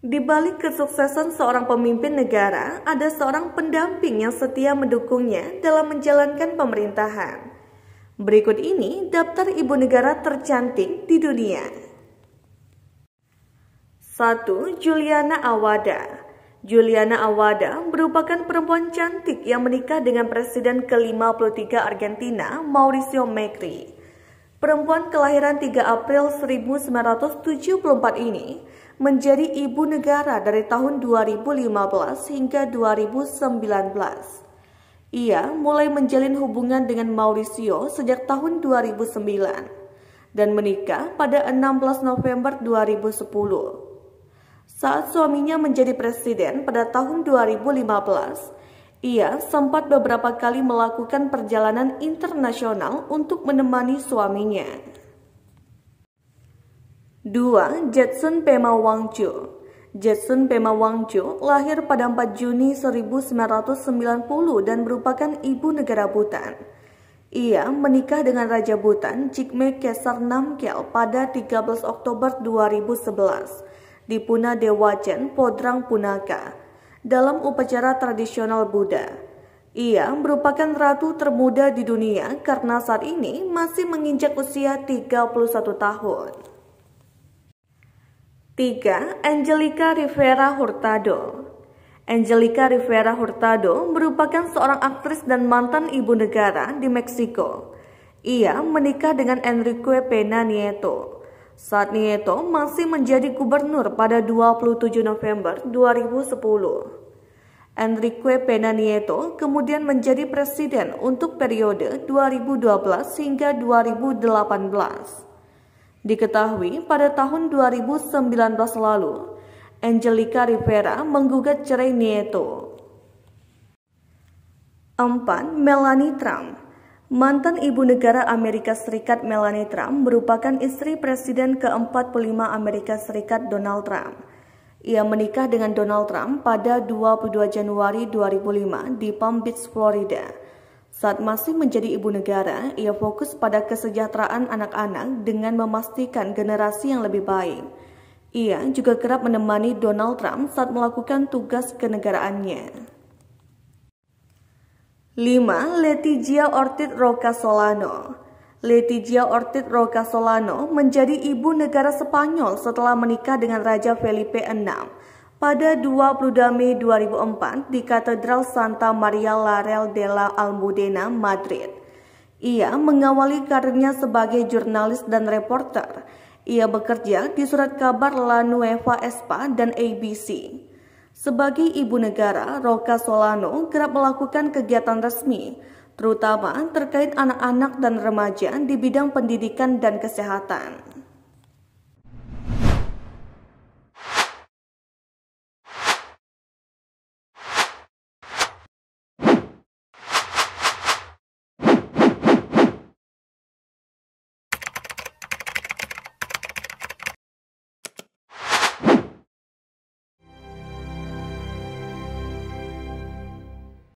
Di balik kesuksesan seorang pemimpin negara, ada seorang pendamping yang setia mendukungnya dalam menjalankan pemerintahan. Berikut ini daftar ibu negara tercantik di dunia. 1. Juliana Awada Juliana Awada merupakan perempuan cantik yang menikah dengan Presiden ke-53 Argentina, Mauricio Macri. Perempuan kelahiran 3 April 1974 ini menjadi ibu negara dari tahun 2015 hingga 2019. Ia mulai menjalin hubungan dengan Mauricio sejak tahun 2009 dan menikah pada 16 November 2010. Saat suaminya menjadi presiden pada tahun 2015, ia sempat beberapa kali melakukan perjalanan internasional untuk menemani suaminya. 2. Jetson Pema Wangcho Jetson Pema Wangcho lahir pada 4 Juni 1990 dan merupakan ibu negara Bhutan. Ia menikah dengan Raja Bhutan Jigme Kesar Namkel pada 13 Oktober 2011 di Puna Dewajen, Podrang Punaka, dalam upacara tradisional Buddha. Ia merupakan ratu termuda di dunia karena saat ini masih menginjak usia 31 tahun. 3. Angelica Rivera Hurtado Angelica Rivera Hurtado merupakan seorang aktris dan mantan ibu negara di Meksiko. Ia menikah dengan Enrique Pena Nieto. Saat Nieto masih menjadi gubernur pada 27 November 2010. Enrique Pena Nieto kemudian menjadi presiden untuk periode 2012 hingga 2018. Diketahui pada tahun 2019 lalu, Angelica Rivera menggugat cerai Nieto. 4. Melanie Trump Mantan ibu negara Amerika Serikat Melanie Trump merupakan istri presiden ke-45 Amerika Serikat Donald Trump. Ia menikah dengan Donald Trump pada 22 Januari 2005 di Palm Beach, Florida. Saat masih menjadi ibu negara, ia fokus pada kesejahteraan anak-anak dengan memastikan generasi yang lebih baik. Ia juga kerap menemani Donald Trump saat melakukan tugas kenegaraannya. 5. Letizia Ortiz Roca Solano Letizia Ortiz Roca Solano menjadi ibu negara Spanyol setelah menikah dengan Raja Felipe VI pada 22 Mei 2004 di Katedral Santa Maria la Real la Almudena, Madrid. Ia mengawali karirnya sebagai jurnalis dan reporter. Ia bekerja di surat kabar La Nueva Espa dan ABC. Sebagai ibu negara, Roca Solano kerap melakukan kegiatan resmi, terutama terkait anak-anak dan remaja di bidang pendidikan dan kesehatan.